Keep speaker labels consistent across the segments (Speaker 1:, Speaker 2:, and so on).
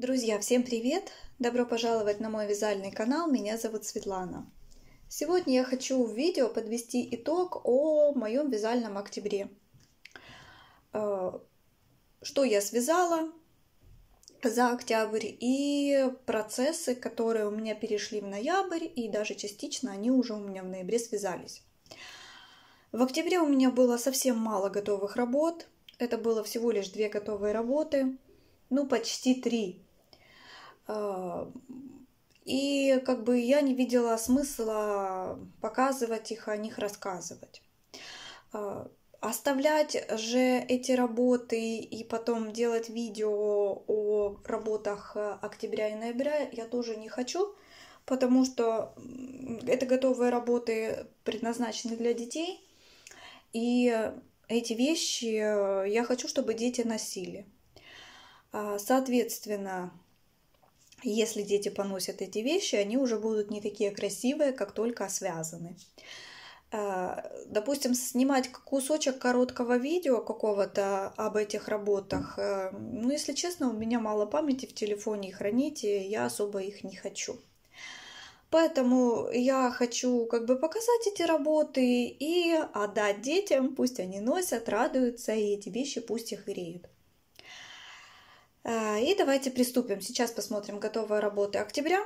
Speaker 1: Друзья, всем привет! Добро пожаловать на мой вязальный канал, меня зовут Светлана. Сегодня я хочу в видео подвести итог о моем вязальном октябре. Э, что я связала за октябрь и процессы, которые у меня перешли в ноябрь, и даже частично они уже у меня в ноябре связались. В октябре у меня было совсем мало готовых работ, это было всего лишь две готовые работы, ну почти три, а, и как бы я не видела смысла показывать их, о них рассказывать. А, оставлять же эти работы и потом делать видео о работах э, октября и ноября я тоже не хочу, потому что это готовые работы предназначены для детей. И эти вещи э, я хочу, чтобы дети носили. А, соответственно, если дети поносят эти вещи, они уже будут не такие красивые, как только связаны. А, допустим, снимать кусочек короткого видео какого-то об этих работах, э, ну, если честно, у меня мало памяти в телефоне хранить, и я особо их не хочу. Поэтому я хочу как бы показать эти работы и отдать детям, пусть они носят, радуются, и эти вещи пусть их греют. А, и давайте приступим. Сейчас посмотрим готовые работы октября.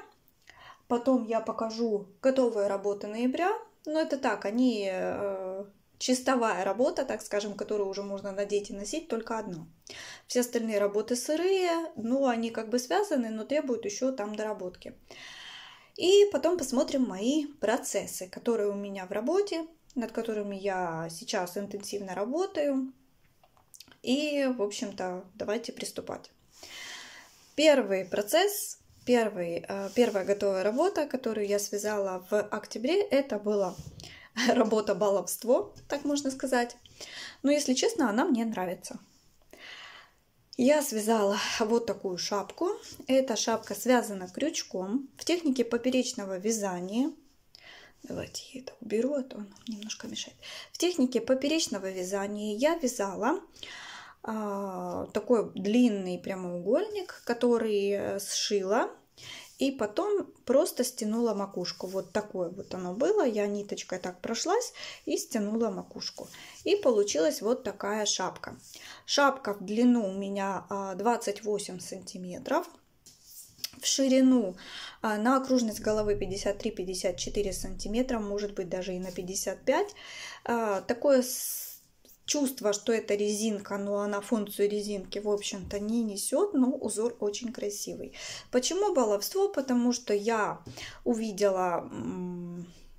Speaker 1: Потом я покажу готовые работы ноября. Но это так, они э, чистовая работа, так скажем, которую уже можно надеть и носить, только одну. Все остальные работы сырые, но ну, они как бы связаны, но требуют еще там доработки. И потом посмотрим мои процессы, которые у меня в работе, над которыми я сейчас интенсивно работаю. И, в общем-то, давайте приступать. Первый процесс, первый, э, первая готовая работа, которую я связала в октябре, это была работа баловство, так можно сказать. Но, если честно, она мне нравится. Я связала вот такую шапку. Эта шапка связана крючком в технике поперечного вязания. Давайте я это уберу, а то она немножко мешает. В технике поперечного вязания я вязала а, такой длинный прямоугольник, который э, сшила. И потом просто стянула макушку. Вот такое вот оно было. Я ниточкой так прошлась и стянула макушку. И получилась вот такая шапка. Шапка в длину у меня 28 а, сантиметров. В ширину а, на окружность головы 53-54 сантиметра, может быть даже и на 55. Такое чувство, что это резинка, но она функцию резинки, в общем-то, не несет, но узор очень красивый. Почему баловство? Потому что я увидела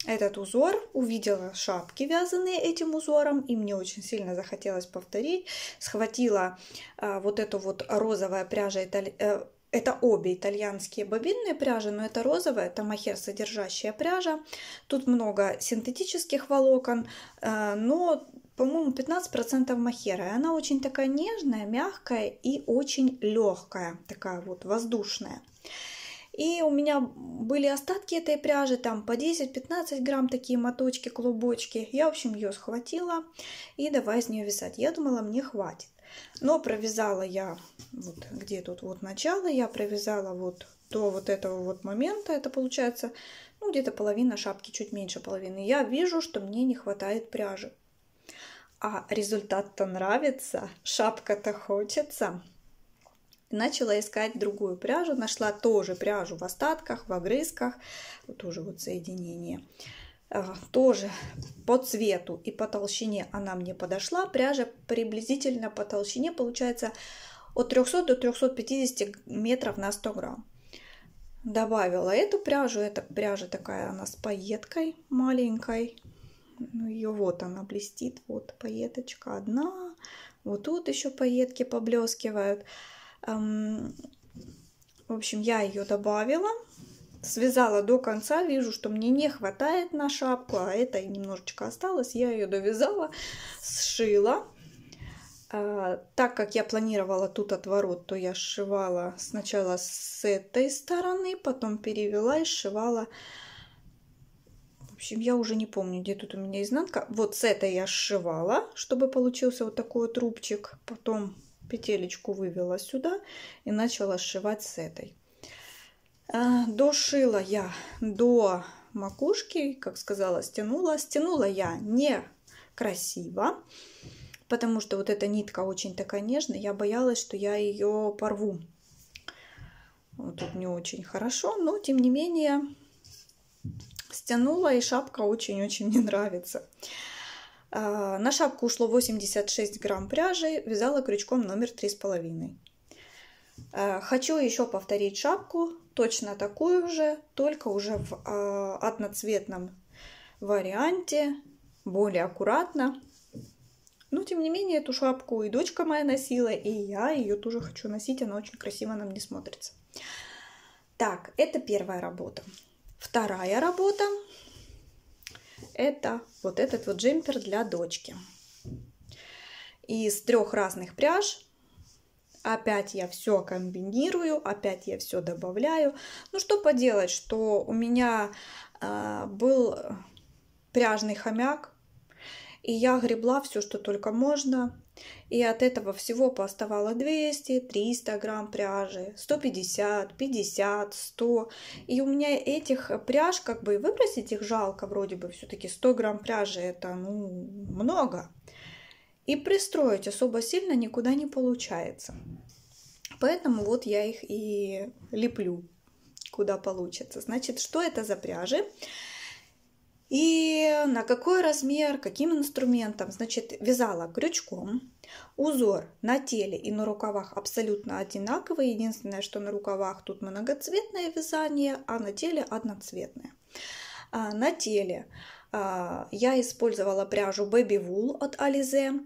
Speaker 1: этот узор, увидела шапки, вязанные этим узором, и мне очень сильно захотелось повторить. Схватила э, вот эту вот розовая пряжа, итали... э, это обе итальянские бобинные пряжи, но это розовая, это махер содержащая пряжа. Тут много синтетических волокон, э, но по-моему, 15% махера. И она очень такая нежная, мягкая и очень легкая, такая вот воздушная. И у меня были остатки этой пряжи, там по 10-15 грамм такие моточки, клубочки. Я, в общем, ее схватила и давай из нее вязать. Я думала, мне хватит. Но провязала я, вот где тут вот начало, я провязала вот до вот этого вот момента, это получается, ну, где-то половина шапки, чуть меньше половины. Я вижу, что мне не хватает пряжи а результат-то нравится, шапка-то хочется. Начала искать другую пряжу, нашла тоже пряжу в остатках, в огрызках, вот тоже вот соединение. А, тоже по цвету и по толщине она мне подошла. Пряжа приблизительно по толщине получается от 300 до 350 метров на 100 грамм. Добавила эту пряжу, эта пряжа такая она с пайеткой маленькой, ну, ее вот она блестит, вот поеточка одна, вот тут еще поетки поблескивают. Эм, в общем, я ее добавила, связала до конца, вижу, что мне не хватает на шапку, а это немножечко осталось, я ее довязала, сшила. Э, так как я планировала тут отворот, то я сшивала сначала с этой стороны, потом перевела и сшивала общем, я уже не помню, где тут у меня изнанка. Вот с этой я сшивала, чтобы получился вот такой вот рубчик. Потом петелечку вывела сюда и начала сшивать с этой. А, дошила я до макушки, как сказала, стянула. Стянула я не красиво, потому что вот эта нитка очень такая нежная. Я боялась, что я ее порву. Вот тут не очень хорошо, но тем не менее стянула, и шапка очень-очень мне нравится. А, на шапку ушло 86 грамм пряжи, вязала крючком номер 3,5. А, хочу еще повторить шапку, точно такую же, только уже в а, одноцветном варианте, более аккуратно. Но, тем не менее, эту шапку и дочка моя носила, и я ее тоже хочу носить, она очень красиво на мне смотрится. Так, это первая работа. Вторая работа – это вот этот вот джемпер для дочки. Из трех разных пряж опять я все комбинирую, опять я все добавляю. Ну что поделать, что у меня э, был пряжный хомяк, и я гребла все, что только можно. И от этого всего поставала 200, 300 грамм пряжи, 150, 50, 100. И у меня этих пряж, как бы выбросить их жалко вроде бы, все-таки 100 грамм пряжи это ну, много. И пристроить особо сильно никуда не получается. Поэтому вот я их и леплю, куда получится. Значит, что это за пряжи? И на какой размер, каким инструментом, значит, вязала крючком. Узор на теле и на рукавах абсолютно одинаковый. Единственное, что на рукавах тут многоцветное вязание, а на теле одноцветное. А, на теле а, я использовала пряжу Baby Wool от Alize.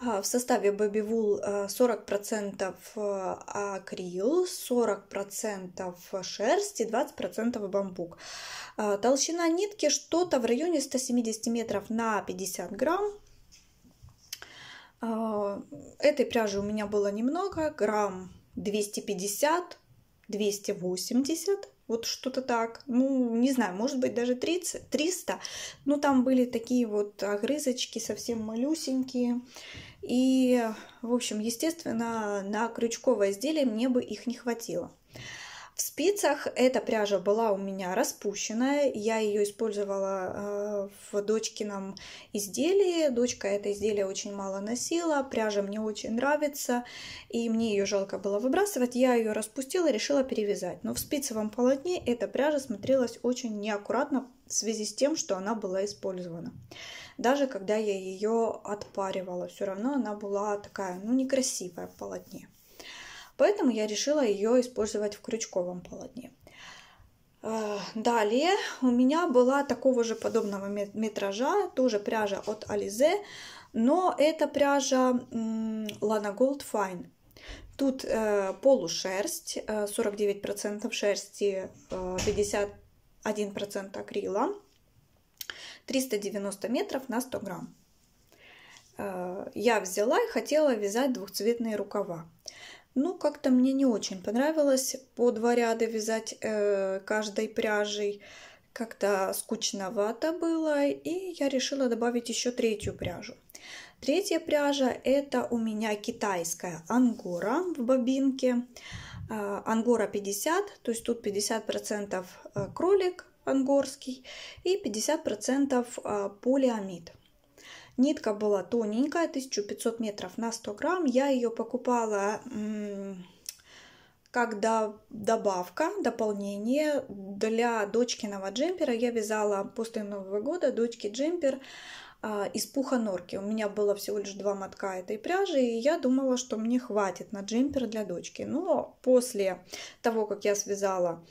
Speaker 1: А, в составе Baby Wool 40% а, акрил, 40% шерсти, 20% бамбук. Толщина нитки что-то в районе 170 метров на 50 грамм. Этой пряжи у меня было немного, грамм 250, 280 вот что-то так. Ну, не знаю, может быть, даже 30, 300. Ну, там были такие вот огрызочки совсем малюсенькие. И, в общем, естественно, на крючковое изделие мне бы их не хватило. В спицах эта пряжа была у меня распущенная, я ее использовала э, в дочкином изделии. Дочка это изделие очень мало носила, пряжа мне очень нравится, и мне ее жалко было выбрасывать. Я ее распустила и решила перевязать. Но в спицевом полотне эта пряжа смотрелась очень неаккуратно в связи с тем, что она была использована. Даже когда я ее отпаривала, все равно она была такая, ну, некрасивая в полотне. Поэтому я решила ее использовать в крючковом полотне. А, далее у меня была такого же подобного метража, тоже пряжа от Ализе, но это пряжа Lana Gold Fine. Тут э, полушерсть, 49% э, шерсти, 51% э, акрила, 390 метров на 100 грамм. Э, я взяла и хотела вязать двухцветные рукава. Ну, как-то мне не очень понравилось по два ряда вязать э, каждой пряжей. Как-то скучновато было, и я решила добавить еще третью пряжу. Третья пряжа это у меня китайская ангора в бобинке. А, ангора 50, то есть тут 50% э, кролик ангорский и 50% э, полиамид. Нитка была тоненькая, 1500 метров на 100 грамм. Я ее покупала как добавка, дополнение для дочкиного джемпера. Я вязала после Нового года дочки джемпер а, из пуха норки. У меня было всего лишь два мотка этой пряжи, и я думала, что мне хватит на джемпер для дочки. Но после того, как я связала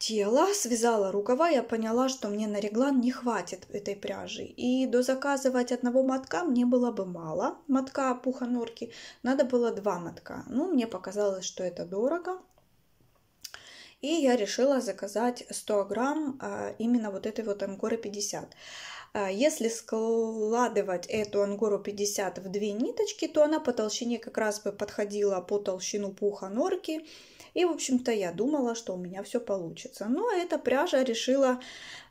Speaker 1: тела, связала рукава, я поняла, что мне на реглан не хватит этой пряжи. И до заказывать одного мотка мне было бы мало, мотка пухонорки, надо было два мотка. Ну, мне показалось, что это дорого. И я решила заказать 100 грамм а, именно вот этой вот ангоры 50. А, если складывать эту ангору 50 в две ниточки, то она по толщине как раз бы подходила по толщину пуха норки. И, в общем-то, я думала, что у меня все получится. Но эта пряжа решила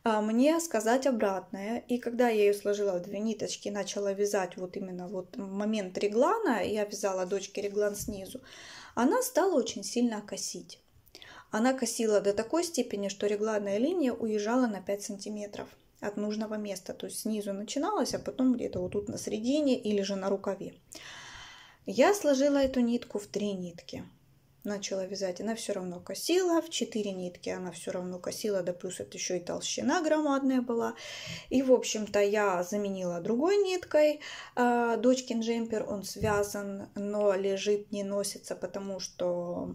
Speaker 1: а, мне сказать обратное. И когда я ее сложила в две ниточки, начала вязать вот именно вот момент реглана, я вязала дочке реглан снизу, она стала очень сильно косить. Она косила до такой степени, что регланная линия уезжала на 5 сантиметров от нужного места. То есть снизу начиналось, а потом где-то вот тут на середине или же на рукаве. Я сложила эту нитку в три нитки. Начала вязать, она все равно косила, в 4 нитки она все равно косила, да плюс это еще и толщина громадная была. И, в общем-то, я заменила другой ниткой. А, дочкин джемпер, он связан, но лежит, не носится, потому что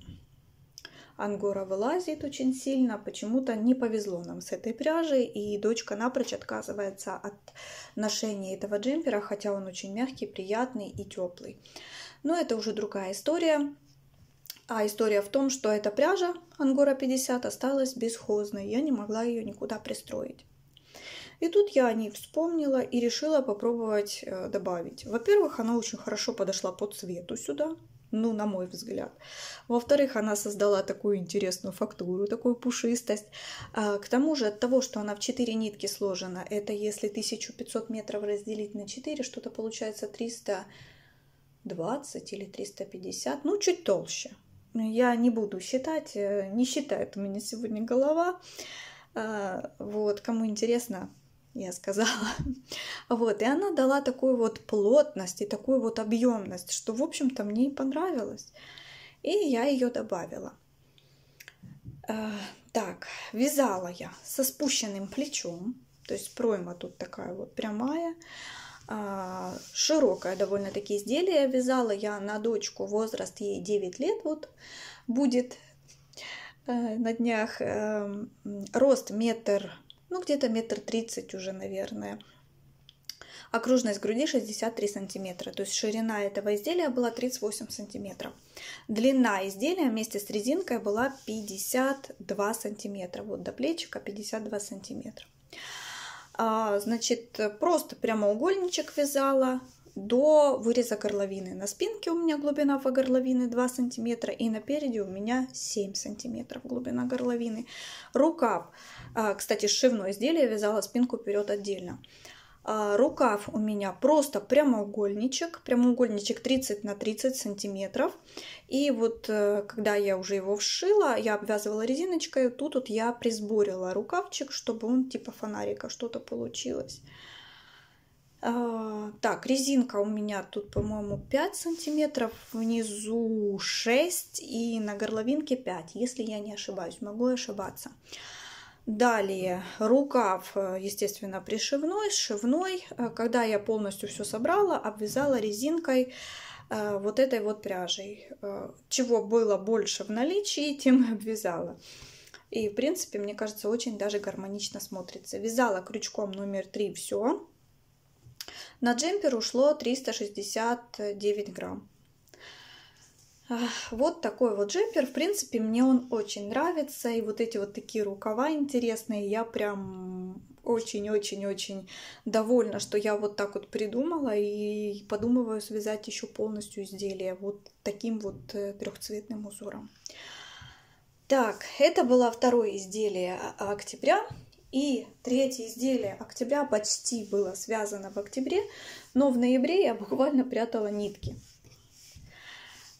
Speaker 1: Ангора вылазит очень сильно. Почему-то не повезло нам с этой пряжей, и дочка напрочь отказывается от ношения этого джемпера, хотя он очень мягкий, приятный и теплый. Но это уже другая история. А история в том, что эта пряжа Ангора 50 осталась бесхозной, я не могла ее никуда пристроить. И тут я о ней вспомнила и решила попробовать э, добавить. Во-первых, она очень хорошо подошла по цвету сюда, ну, на мой взгляд. Во-вторых, она создала такую интересную фактуру, такую пушистость. А, к тому же от того, что она в 4 нитки сложена, это если 1500 метров разделить на 4, что-то получается 320 или 350, ну, чуть толще. Я не буду считать, э, не считает у меня сегодня голова. А, вот, кому интересно, я сказала. Вот, и она дала такую вот плотность и такую вот объемность, что, в общем-то, мне и понравилось. И я ее добавила. Э, так, вязала я со спущенным плечом, то есть пройма тут такая вот прямая, э, широкое довольно-таки изделие. Вязала я на дочку, возраст ей 9 лет вот будет э, на днях. Эм, рост метр ну где-то метр тридцать уже, наверное. Окружность груди 63 сантиметра, то есть ширина этого изделия была 38 сантиметров. Длина изделия вместе с резинкой была 52 сантиметра, вот до плечика 52 сантиметра. А, значит, просто прямоугольничек вязала, до выреза горловины. На спинке у меня глубина по горловины 2 сантиметра и напереди у меня 7 сантиметров глубина горловины. Рукав, а, кстати, шивное изделие, вязала спинку вперед отдельно. А, рукав у меня просто прямоугольничек, прямоугольничек 30 на 30 сантиметров. И вот э, когда я уже его вшила, я обвязывала резиночкой, тут вот я присборила рукавчик, чтобы он типа фонарика что-то получилось. А, так, резинка у меня тут, по-моему, 5 сантиметров, внизу 6 и на горловинке 5, если я не ошибаюсь, могу ошибаться. Далее, рукав, э, естественно, пришивной, сшивной. Э, когда я полностью все собрала, обвязала резинкой э, вот этой вот пряжей. Чего было больше в наличии, тем и обвязала. И, в принципе, мне кажется, очень даже гармонично смотрится. Вязала крючком номер 3 все на джемпер ушло 369 грамм. Вот такой вот джемпер. В принципе, мне он очень нравится. И вот эти вот такие рукава интересные. Я прям очень-очень-очень довольна, что я вот так вот придумала. И подумываю связать еще полностью изделие вот таким вот э, трехцветным узором. Так, это было второе изделие октября. И третье изделие октября почти было связано в октябре, но в ноябре я буквально прятала нитки.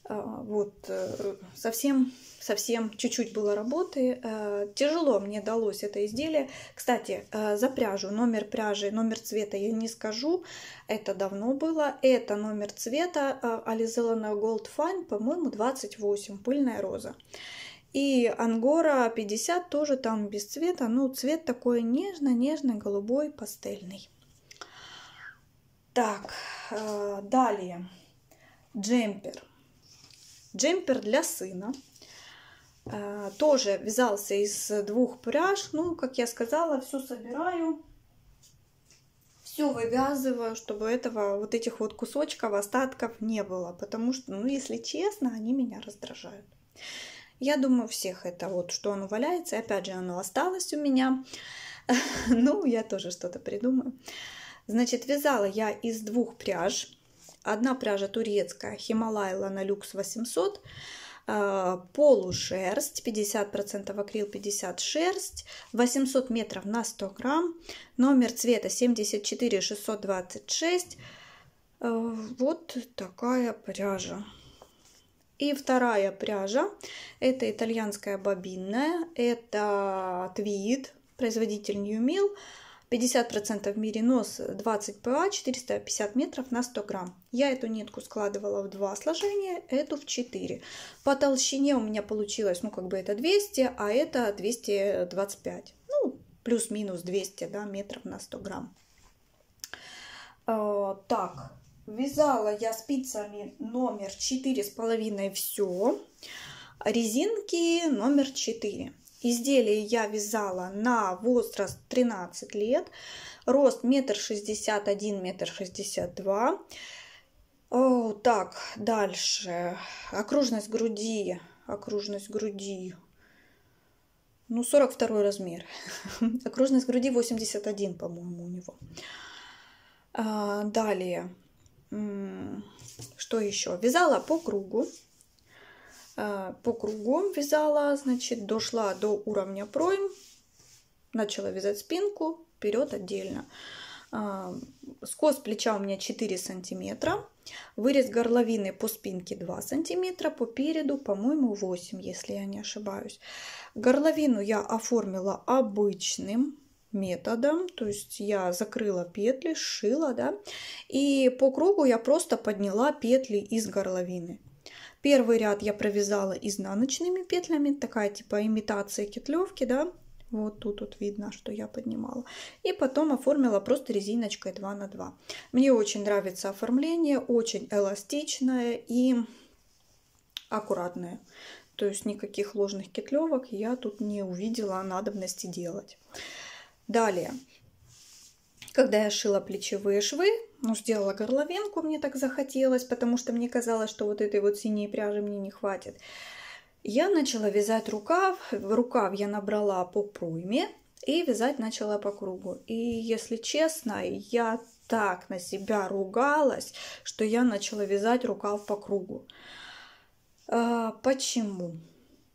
Speaker 1: А, вот, э, совсем, совсем чуть-чуть было работы. Э, тяжело мне далось это изделие. Кстати, э, за пряжу, номер пряжи, номер цвета я не скажу. Это давно было. Это номер цвета Alizelana Gold Fine, по-моему, 28, пыльная роза. И ангора 50 тоже там без цвета, ну цвет такой нежно нежный голубой пастельный. Так, э, далее. Джемпер. Джемпер для сына. Э, тоже вязался из двух пряж. Ну, как я сказала, все собираю. Все вывязываю, чтобы этого вот этих вот кусочков, остатков не было. Потому что, ну, если честно, они меня раздражают. Я думаю, всех это вот, что оно валяется. И опять же, оно осталось у меня. Ну, я тоже что-то придумаю. Значит, вязала я из двух пряж. Одна пряжа турецкая, Хималай Ланолюкс 800 а, полушерсть, 50% акрил, 50 шерсть, 800 метров на 100 грамм, номер цвета 74626. А, вот такая пряжа. И вторая пряжа, это итальянская бобинная, это твид, производитель New Mill, 50% меринос 20 ПА, 450 метров на 100 грамм. Я эту нитку складывала в два сложения, эту в 4. По толщине у меня получилось, ну как бы это 200, а это 225. Ну, плюс-минус 200 да, метров на 100 грамм. А, так, Вязала я спицами номер 4,5 все, резинки номер 4. Изделие я вязала на возраст 13 лет, рост 1,61 м, 1,62 м. Так, дальше. Окружность груди, окружность груди ну, 42 размер. Окружность груди 81, по-моему, у него. А, далее что еще? Вязала по кругу. А, по кругу вязала, значит, дошла до уровня пройм, начала вязать спинку, вперед отдельно. А, скос плеча у меня 4 сантиметра. Вырез горловины по спинке 2 сантиметра, по переду, по-моему, 8, если я не ошибаюсь. Горловину я оформила обычным методом, то есть я закрыла петли, сшила, да, и по кругу я просто подняла петли из горловины. Первый ряд я провязала изнаночными петлями, такая типа имитация кетлевки, да, вот тут вот видно, что я поднимала. И потом оформила просто резиночкой 2 на 2. Мне очень нравится оформление, очень эластичное и аккуратное. То есть никаких ложных кетлевок я тут не увидела надобности делать. Далее, когда я шила плечевые швы, ну, сделала горловинку, мне так захотелось, потому что мне казалось, что вот этой вот синей пряжи мне не хватит. Я начала вязать рукав, рукав я набрала по пройме и вязать начала по кругу. И если честно, я так на себя ругалась, что я начала вязать рукав по кругу. А, почему?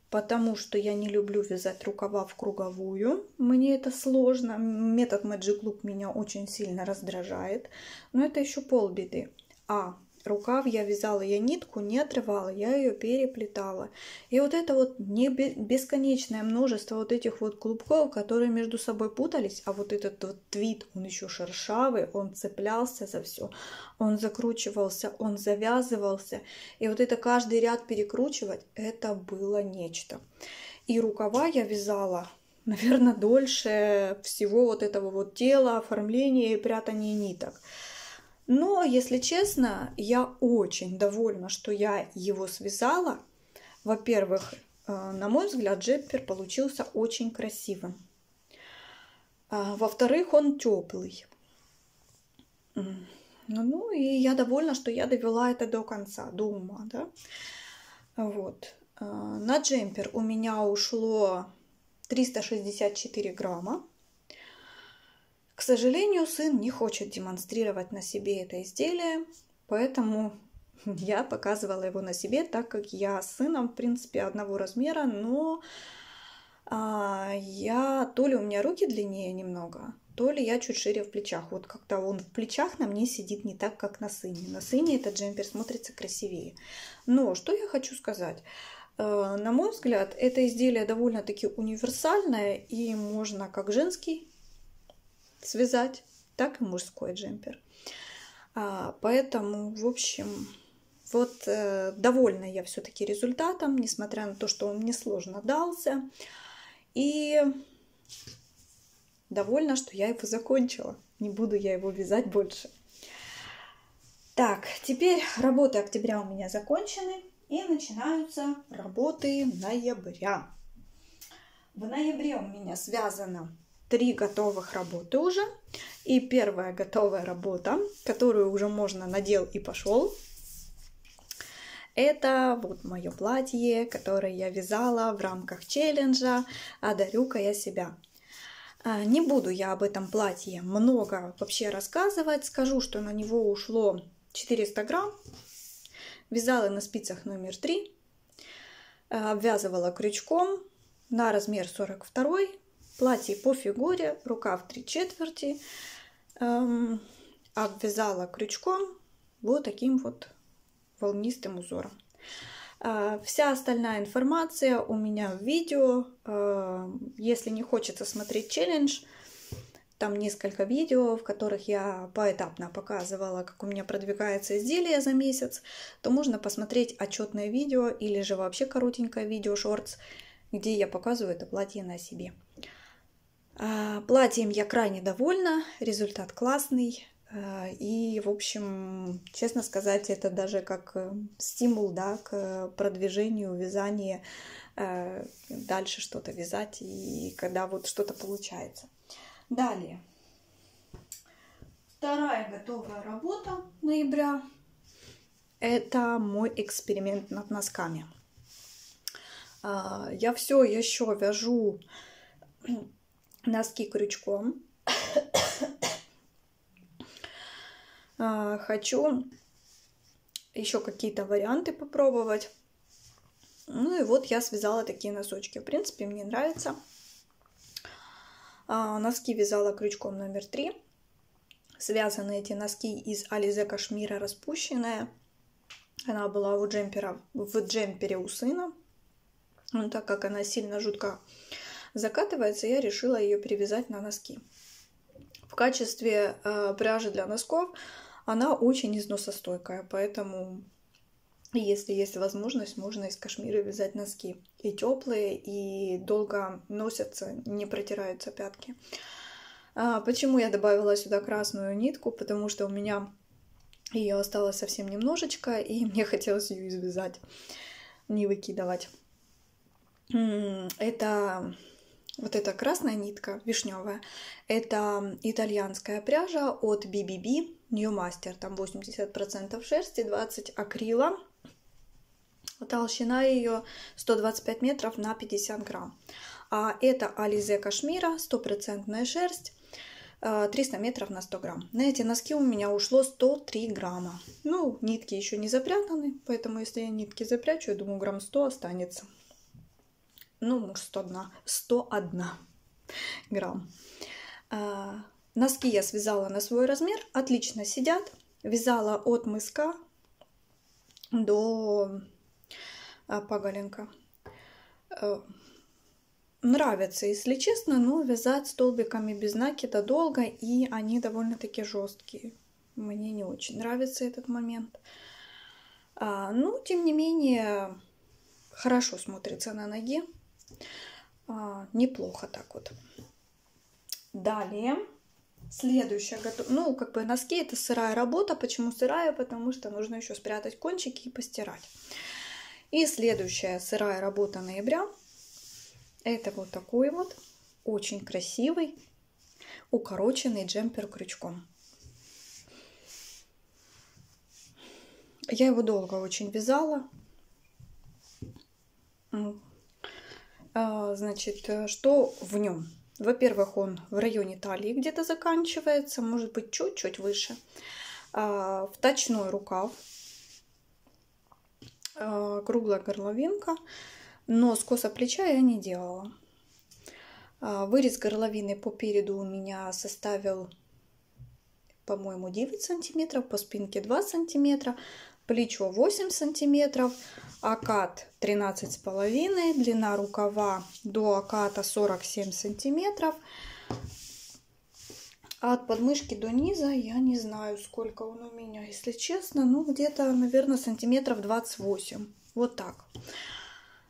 Speaker 1: потому что я не люблю вязать рукава в круговую. Мне это сложно. Метод Magic Loop меня очень сильно раздражает. Но это еще полбеды. А рукав я вязала, я нитку не отрывала, я ее переплетала. И вот это вот не бесконечное множество вот этих вот клубков, которые между собой путались, а вот этот вот твит, он еще шершавый, он цеплялся за все, он закручивался, он завязывался. И вот это каждый ряд перекручивать, это было нечто. И рукава я вязала наверное, дольше всего вот этого вот тела, оформления и прятания ниток. Но, если честно, я очень довольна, что я его связала. Во-первых, э, на мой взгляд, джемпер получился очень красивым. А, во-вторых, он теплый. Ну, ну и я довольна, что я довела это до конца, до ума, да. Вот. А, на джемпер у меня ушло 364 грамма. К сожалению, сын не хочет демонстрировать на себе это изделие, поэтому я показывала его на себе, так как я с сыном, в принципе, одного размера, но а, я то ли у меня руки длиннее немного, то ли я чуть шире в плечах. Вот как-то он в плечах на мне сидит не так, как на сыне. На сыне этот джемпер смотрится красивее. Но что я хочу сказать? Э, на мой взгляд, это изделие довольно-таки универсальное, и можно как женский связать, так и мужской джемпер. А, поэтому, в общем, вот э, довольна я все-таки результатом, несмотря на то, что он мне сложно дался. И довольна, что я его закончила. Не буду я его вязать больше. Так, теперь работы октября у меня закончены. И начинаются работы ноября. В ноябре у меня связано три готовых работы уже. И первая готовая работа, которую уже можно надел и пошел, это вот мое платье, которое я вязала в рамках челленджа «Одарю-ка я себя». А, не буду я об этом платье много вообще рассказывать. Скажу, что на него ушло 400 грамм. Вязала на спицах номер 3. А, обвязывала крючком на размер 42 платье по фигуре, рукав три четверти, эм, обвязала крючком вот таким вот волнистым узором. Э, вся остальная информация у меня в видео. Э, если не хочется смотреть челлендж, там несколько видео, в которых я поэтапно показывала, как у меня продвигается изделие за месяц, то можно посмотреть отчетное видео или же вообще коротенькое видео шортс, где я показываю это платье на себе. А, платьем я крайне довольна, результат классный. А, и, в общем, честно сказать, это даже как э, стимул да, к э, продвижению, вязания а, дальше что-то вязать, и когда вот что-то получается. Далее. Вторая готовая работа ноября. Это мой эксперимент над носками. Я все еще вяжу носки крючком. А, хочу еще какие-то варианты попробовать. Ну и вот я связала такие носочки. В принципе, мне нравится. А, носки вязала крючком номер три. Связаны эти носки из Ализе Кашмира распущенная. Она была у джемпера, в джемпере у сына. Но так как она сильно жутко закатывается, я решила ее привязать на носки. В качестве э, пряжи для носков она очень износостойкая, поэтому если есть возможность, можно из кашмира вязать носки. И теплые, и долго носятся, не протираются пятки. А почему я добавила сюда красную нитку? Потому что у меня ее осталось совсем немножечко, и мне хотелось ее извязать, не выкидывать. Это вот эта красная нитка, вишневая, это итальянская пряжа от BBB New Master. Там 80% шерсти, 20% акрила. Толщина ее 125 метров на 50 грамм. А это Ализе Кашмира, 100% шерсть. 300 э, метров на 100 грамм. На эти носки у меня ушло 103 грамма. Ну, нитки еще не запрятаны, поэтому если я нитки запрячу, я думаю, грамм 100 останется ну, может, 101, 101 грамм. А, носки я связала на свой размер, отлично сидят. Вязала от мыска до а, паголинка. Нравится, если честно, но вязать столбиками без накида долго, и они довольно-таки жесткие. Мне не очень нравится этот момент. А, ну, тем не менее, хорошо смотрится на ноге. А, неплохо так вот. Далее. Следующая готовка. Ну, как бы носки это сырая работа. Почему сырая? Потому что нужно еще спрятать кончики и постирать. И следующая сырая работа ноября. Это вот такой вот очень красивый укороченный джемпер крючком. Я его долго очень вязала. А, значит, э, что в нем? Во-первых, он в районе талии где-то заканчивается, может быть, чуть-чуть выше. А, Вточной рукав, а, круглая горловинка, но с плеча я не делала. Вырез горловины по переду у меня составил, по-моему, 9 сантиметров, по спинке 2 сантиметра плечо 8 сантиметров, окат 13,5, длина рукава до оката 47 сантиметров. А от подмышки до низа я не знаю, сколько он у меня, если честно. Ну, где-то, наверное, сантиметров 28. Вот так.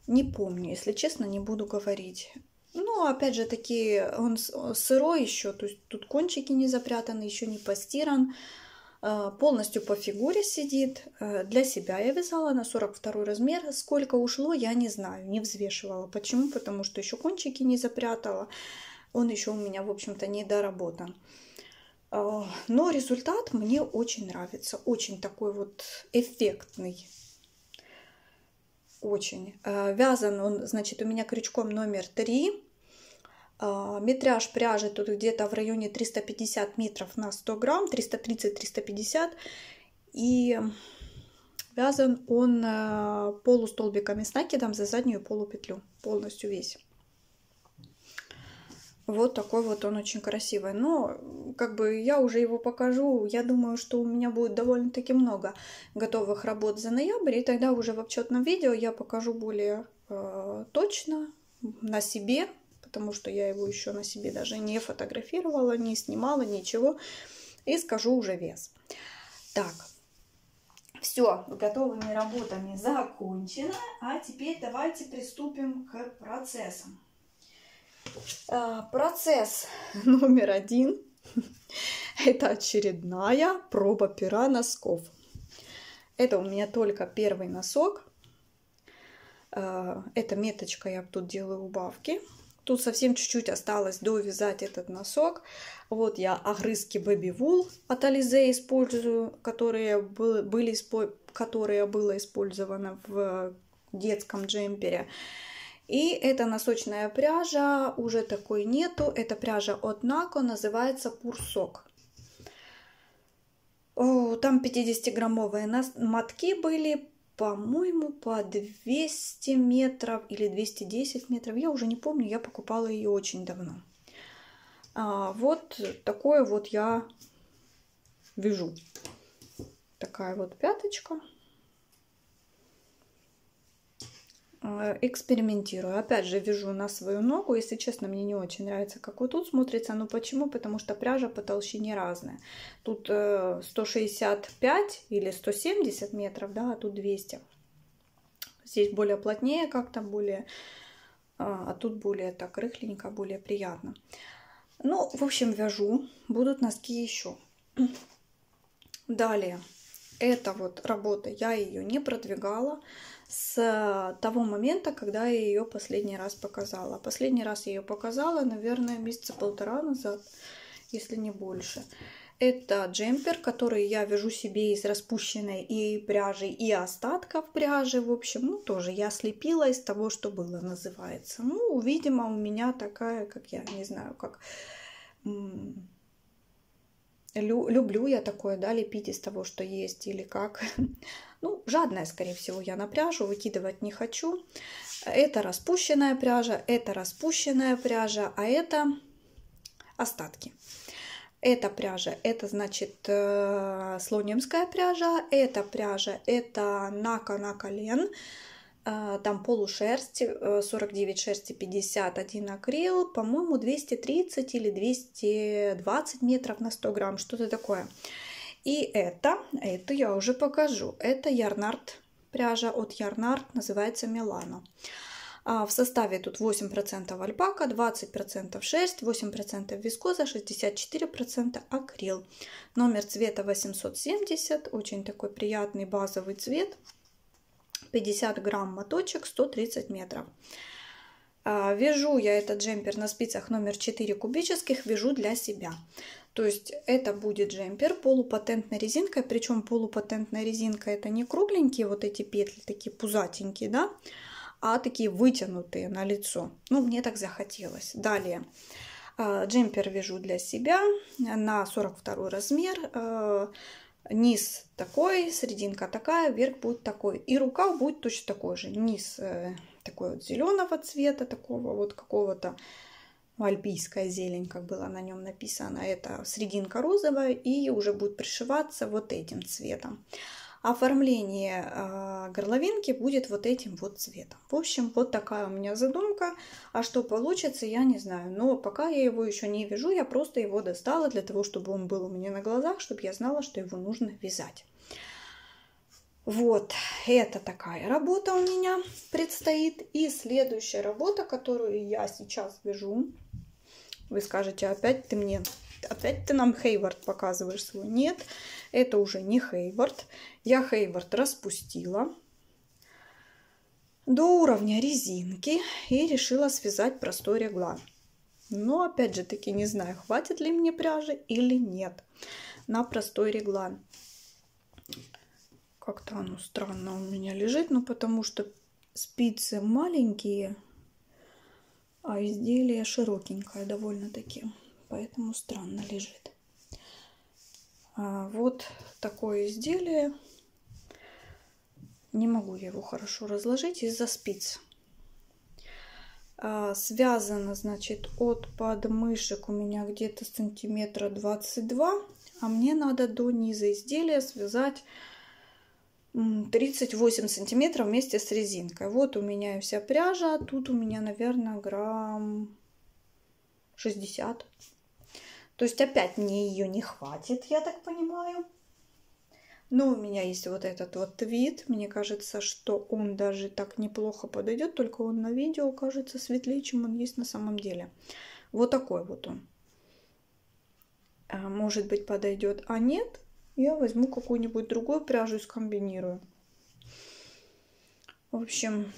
Speaker 1: Не помню, если честно, не буду говорить. Ну, опять же, такие, он сырой еще, то есть тут кончики не запрятаны, еще не постиран. Э, полностью по фигуре сидит. Э, для себя я вязала на 42 размер. Сколько ушло, я не знаю, не взвешивала. Почему? Потому что еще кончики не запрятала. Он еще у меня, в общем-то, не доработан. Э, но результат мне очень нравится. Очень такой вот эффектный. Очень. Вязан он, значит, у меня крючком номер 3. А, Метраж пряжи тут где-то в районе 350 метров на 100 грамм, 330-350. И вязан он э, полустолбиками с накидом за заднюю полупетлю, полностью весь. Вот такой вот он очень красивый. Но как бы я уже его покажу. Я думаю, что у меня будет довольно-таки много готовых работ за ноябрь. И тогда уже в обчетном видео я покажу более э, точно на себе, потому что я его еще на себе даже не фотографировала, не снимала, ничего. И скажу уже вес. Так, все, готовыми работами закончено. А теперь давайте приступим к процессам. А, процесс номер один – это очередная проба пера носков. Это у меня только первый носок. А, это меточка, я тут делаю убавки. Тут совсем чуть-чуть осталось довязать этот носок. Вот я огрызки Baby Wool от Alize использую, которые, были, которые было использовано в детском джемпере. И эта носочная пряжа, уже такой нету. Это пряжа от Нако, называется Пурсок. Там 50-граммовые мотки были, по-моему, по 200 метров или 210 метров. Я уже не помню, я покупала ее очень давно. А, вот такое вот я вяжу. Такая вот пяточка. Э, экспериментирую. Опять же, вяжу на свою ногу. Если честно, мне не очень нравится, как вот тут смотрится. Но почему? Потому что пряжа по толщине разная. Тут 165 э, или 170 метров, да, а тут 200. Здесь более плотнее как-то, более... А, а тут более так рыхленько, более приятно. Ну, в общем, вяжу. Будут носки еще. Далее. это вот работа, я ее не продвигала с а, того момента, когда я ее последний раз показала. Последний раз я ее показала, наверное, месяца полтора назад, если не больше. Это джемпер, который я вяжу себе из распущенной и пряжи, и остатков пряжи. В общем, ну тоже я слепила из того, что было, называется. Ну, видимо, у меня такая, как я не знаю, как Лю, люблю я такое, да, лепить из того, что есть, или как. Ну, жадная, скорее всего, я на пряжу, выкидывать не хочу. Это распущенная пряжа, это распущенная пряжа, а это остатки. Это пряжа, это значит э, слонимская пряжа, это пряжа, это нака на колен, а, там полушерсть, э, 49 шерсти, 51 акрил, по-моему, 230 или 220 метров на 100 грамм, что-то такое. И это, это я уже покажу, это Ярнард пряжа от Ярнард, называется Милано. А, в составе тут 8% альпака, 20% шерсть, 8% вискоза, 64% акрил. Номер цвета 870, очень такой приятный базовый цвет, 50 грамм моточек, 130 метров. А, вяжу я этот джемпер на спицах номер 4 кубических, вяжу для себя. То есть это будет джемпер полупатентной резинкой, причем полупатентная резинка это не кругленькие вот эти петли, такие пузатенькие, да, а такие вытянутые на лицо. Ну, мне так захотелось. Далее. А, джемпер вяжу для себя на 42 размер. А, низ такой, серединка такая, верх будет такой. И рукав будет точно такой же. Низ э, такой вот зеленого цвета, такого вот какого-то альпийская зелень, как было на нем написано. Это серединка розовая и уже будет пришиваться вот этим цветом оформление э, горловинки будет вот этим вот цветом. В общем, вот такая у меня задумка. А что получится, я не знаю. Но пока я его еще не вяжу, я просто его достала для того, чтобы он был у меня на глазах, чтобы я знала, что его нужно вязать. Вот, это такая работа у меня предстоит. И следующая работа, которую я сейчас вяжу, вы скажете, опять ты мне, опять ты нам Хейвард показываешь свой. Нет, это уже не Хейвард. Я Хейвард распустила до уровня резинки и решила связать простой реглан. Но опять же таки не знаю, хватит ли мне пряжи или нет на простой реглан. Как-то оно странно у меня лежит, но ну, потому что спицы маленькие, а изделие широкенькое довольно-таки. Поэтому странно лежит. А, вот такое изделие. Не могу я его хорошо разложить из-за спиц. А, связано, значит, от подмышек у меня где-то сантиметра 22, а мне надо до низа изделия связать 38 сантиметров вместе с резинкой. Вот у меня и вся пряжа. А тут у меня, наверное, грамм 60. То есть опять мне ее не хватит, я так понимаю. Ну у меня есть вот этот вот твит. Мне кажется, что он даже так неплохо подойдет, только он на видео кажется светлее, чем он есть на самом деле. Вот такой вот он. А, может быть подойдет, а нет, я возьму какую-нибудь другую пряжу и скомбинирую. В общем,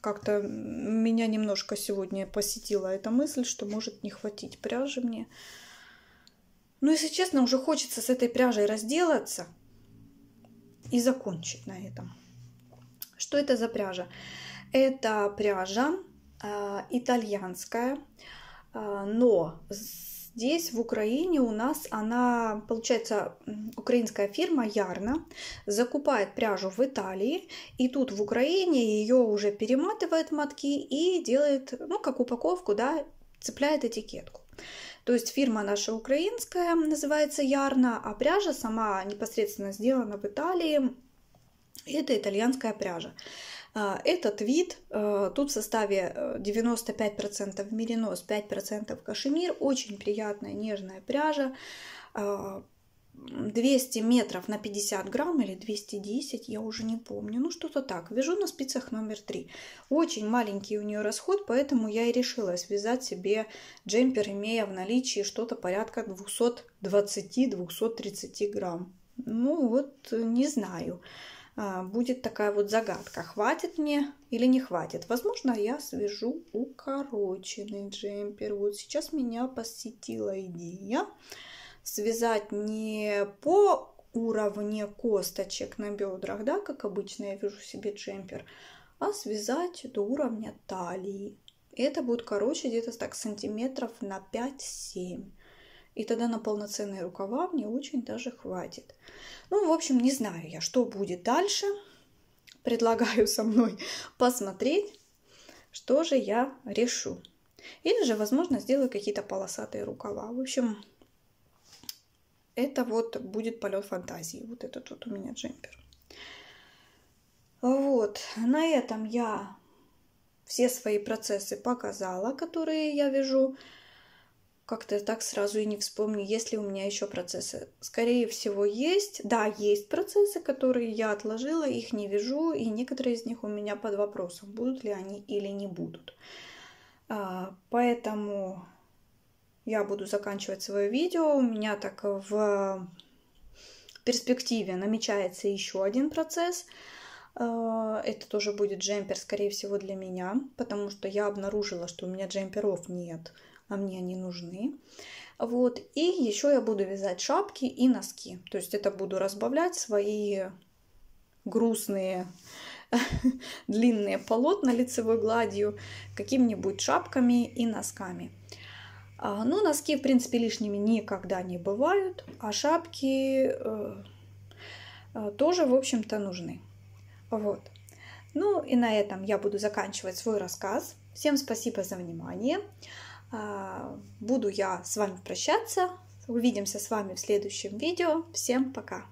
Speaker 1: как-то меня немножко сегодня посетила эта мысль, что может не хватить пряжи мне. Ну, если честно, уже хочется с этой пряжей разделаться и закончить на этом. Что это за пряжа? Это пряжа э, итальянская, э, но с Здесь, в Украине, у нас она, получается, украинская фирма Ярна закупает пряжу в Италии, и тут в Украине ее уже перематывает мотки и делает, ну, как упаковку, да, цепляет этикетку. То есть фирма наша украинская называется Ярна, а пряжа сама непосредственно сделана в Италии. Это итальянская пряжа. А, этот вид, э, тут в составе 95% меринос, 5% кашемир, очень приятная нежная пряжа, 200 а, метров на 50 грамм или 210, я уже не помню, ну что-то так. Вяжу на спицах номер 3. Очень маленький у нее расход, поэтому я и решила связать себе джемпер, имея в наличии что-то порядка 220-230 грамм. Ну вот, э, не знаю. А, будет такая вот загадка, хватит мне или не хватит. Возможно, я свяжу укороченный джемпер. Вот сейчас меня посетила идея связать не по уровне косточек на бедрах, да, как обычно я вяжу себе джемпер, а связать до уровня талии. Это будет короче где-то так сантиметров на 5-7 и тогда на полноценные рукава мне очень даже хватит. Ну, в общем, не знаю я, что будет дальше. Предлагаю со мной посмотреть, что же я решу. Или же, возможно, сделаю какие-то полосатые рукава. В общем, это вот будет полет фантазии. Вот этот вот у меня джемпер. Вот, на этом я все свои процессы показала, которые я вяжу как-то так сразу и не вспомню, есть ли у меня еще процессы. Скорее всего, есть. Да, есть процессы, которые я отложила, их не вижу, и некоторые из них у меня под вопросом, будут ли они или не будут. А, поэтому я буду заканчивать свое видео. У меня так в перспективе намечается еще один процесс. А, это тоже будет джемпер, скорее всего, для меня, потому что я обнаружила, что у меня джемперов нет а мне они нужны. Вот. И еще я буду вязать шапки и носки. То есть это буду разбавлять свои грустные длинные полотна лицевой гладью какими-нибудь шапками и носками. А, ну, носки, в принципе, лишними никогда не бывают, а шапки э, э, тоже, в общем-то, нужны. Вот. Ну и на этом я буду заканчивать свой рассказ. Всем спасибо за внимание. А, буду я с вами прощаться. Увидимся с вами в следующем видео. Всем пока!